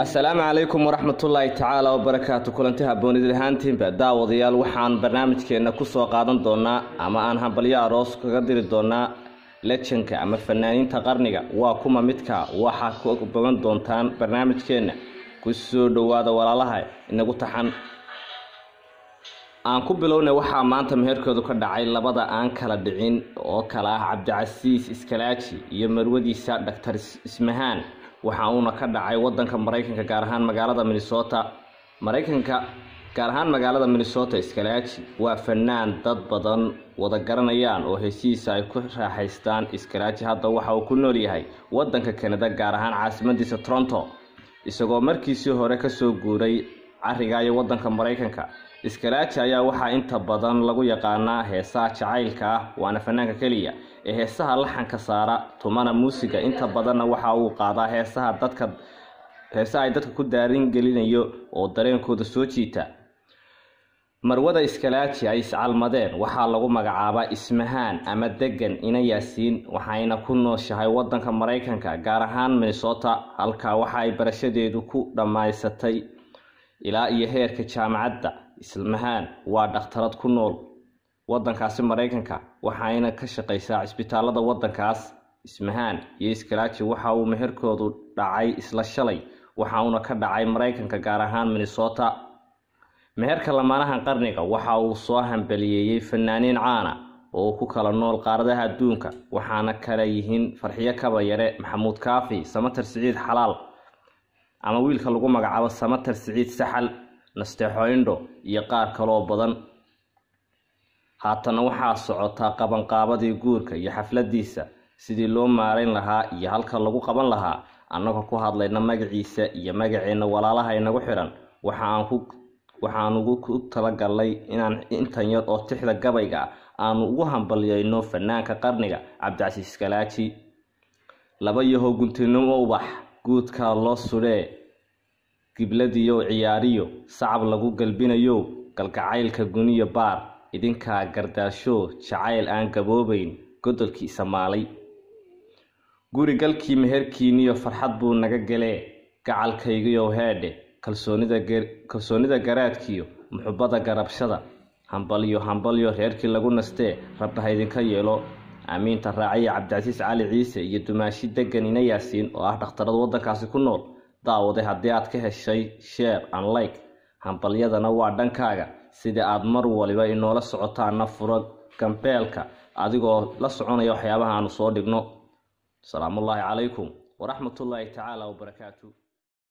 assalaamu calaykum waraxmatullaahi tacaala wabarakaatu kulanti haboonid ahaantiinba daawadayaal waxaan barnaamijkeenna kusoo qaadan doonaa ama aan hambalyo aroos kaga diri doonaa lejanka ama fanaaniinta qarniga waa kuma midka waxaa ku badan doontaan barnaamijkeenna kusoo dhowaada walaalaha inagu taxan aan ku bilownay waxaa maanta meherkoodu ka dhacay labada aan kala dhicin oo kala ah cabdicasiis iskalaaji iyo marwadiisa dhaktar ismahaan waxa uuna ka dhacay wadanka maraykanka gaar ahaan magaalada minnesota maraykanka gaar ahaan magaalada minnesota iskalaaji waa fanaan dad badan wada garanayaan oo hesihiisa ay ku raaxaystaan iskalaaji hadda waxa uu ku nool yahay wadanka kanada gaar ahaan caasimadiisa toronto isagoo markiisii hore kasoo guuray cariga iyo wadanka maraykanka iskaraaja ayaa waxaa inta badan lagu yaqaanaa heesaha jacaylka ah waana fanaanka keliya ee heesaha laxanka saara tumana muusiga inta badanna waxa uu qaadaa heesaha dadka heesaha ay dadka ku daarin gelinayo oo dareenkooda soo jiita marwada iskalaaji ay iscalmadeen waxaa lagu magacaabaa ismahaan ama degan ina yaasiin waxayna ku nooshahay wadanka maraykanka gaar ahaan minnesota halkaa waxa ay barashadeedu ku dhammaysatay ilaa iyo heerka jaamacadda islamahaan waa dhakhtarad ku nool waddankaasi maraykanka waxaayna ka shaqaysaa cisbitaalada waddankaas ismahaan iyo iskaraaji waxa uu meherkoodu dhacay isla shalay waxauuna ka dhacay maraykanka gaar ahaan minnesota meherka lamaanahan qarniga waxa uu soo hambaliyeeyey fanaaniin caana oo ku kala nool qaaradaha adduunka waxaana kala yihiin farxiyo kaba yare maxamuud kaafi samater siciid xalaal ama wiilka lagu magacaabo samater siciid saxal nasteexoindho iyo qaar kaloo badan haatana waxaa socotaa qabanqaabadii guurka iyo xafladiisa sidii loo maarayn lahaa iyo halka lagu qaban lahaa annagoo ku hadlayna magaciisa iyo magaceenna walaalaha inagu xiran waxaan ugu ku talagalnay inaan intan yar oo tixda gabayga aanu ugu hambalyayno fanaanka qarniga cabdicasiis galaaji laba yahow guntinimo ubax guudkaa loo sudhee gibladiyow ciyaariyo sacab lagu galbinayow galgacaylka guniyo baar idinkaa gardaasho jacayl aan gaboobayn godolkii samaalay gurigalkii meherkiiniyo farxad buu naga gelee gacalkaygiyow heedhe kalsoonida garaadkiyo muxubada garabshada hambalyo hambalyo reerkii lagu nastee rabba idinka yeelo aamiinta raaciya cabdicasiis cali ciise iyo dumaashi degan ina yaasiin oo ah dhakhtarad waddankaasi ku nool daawaday haddii aad ka heshay sheer an like hambalyadana waa dhankaaga sida aad mar waliba inoola socotaana fura gambeelka adigoo la soconaya waxyaabaha aanu soo dhigno asalaamullaahi calaykum waraxmatullaahi tacaala wabarakaatu